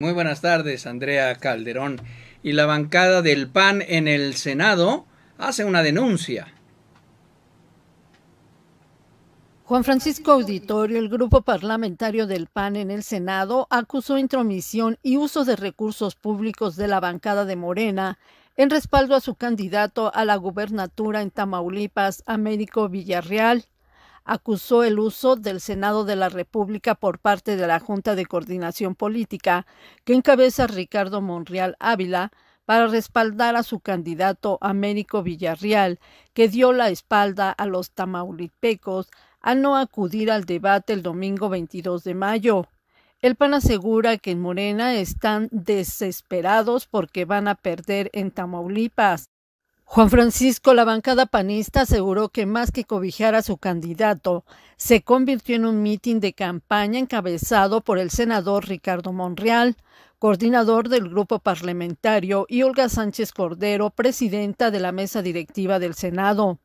Muy buenas tardes, Andrea Calderón. Y la bancada del PAN en el Senado hace una denuncia. Juan Francisco Auditorio, el grupo parlamentario del PAN en el Senado, acusó intromisión y uso de recursos públicos de la bancada de Morena en respaldo a su candidato a la gubernatura en Tamaulipas, Américo Villarreal, acusó el uso del Senado de la República por parte de la Junta de Coordinación Política, que encabeza Ricardo Monreal Ávila, para respaldar a su candidato Américo Villarreal, que dio la espalda a los tamaulipecos al no acudir al debate el domingo 22 de mayo. El PAN asegura que en Morena están desesperados porque van a perder en Tamaulipas. Juan Francisco, la bancada panista, aseguró que más que cobijar a su candidato, se convirtió en un mitin de campaña encabezado por el senador Ricardo Monreal, coordinador del grupo parlamentario, y Olga Sánchez Cordero, presidenta de la mesa directiva del Senado.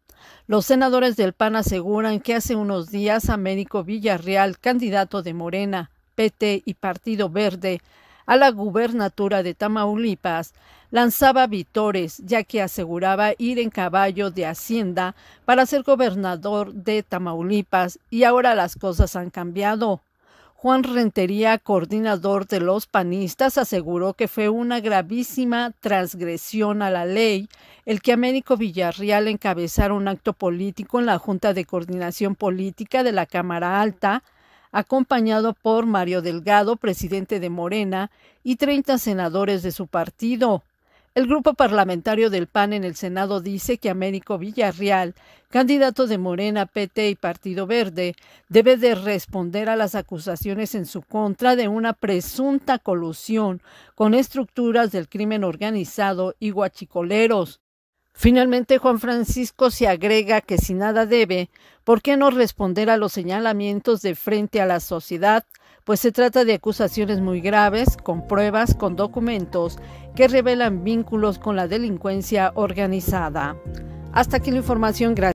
Los senadores del PAN aseguran que hace unos días Américo Villarreal, candidato de Morena, PT y Partido Verde, a la gubernatura de Tamaulipas, lanzaba vitores, ya que aseguraba ir en caballo de Hacienda para ser gobernador de Tamaulipas, y ahora las cosas han cambiado. Juan Rentería, coordinador de los panistas, aseguró que fue una gravísima transgresión a la ley el que Américo Villarreal encabezara un acto político en la Junta de Coordinación Política de la Cámara Alta, acompañado por Mario Delgado, presidente de Morena, y 30 senadores de su partido. El grupo parlamentario del PAN en el Senado dice que Américo Villarreal, candidato de Morena, PT y Partido Verde, debe de responder a las acusaciones en su contra de una presunta colusión con estructuras del crimen organizado y guachicoleros. Finalmente, Juan Francisco se agrega que si nada debe, ¿por qué no responder a los señalamientos de frente a la sociedad? Pues se trata de acusaciones muy graves, con pruebas, con documentos, que revelan vínculos con la delincuencia organizada. Hasta aquí la información, gracias.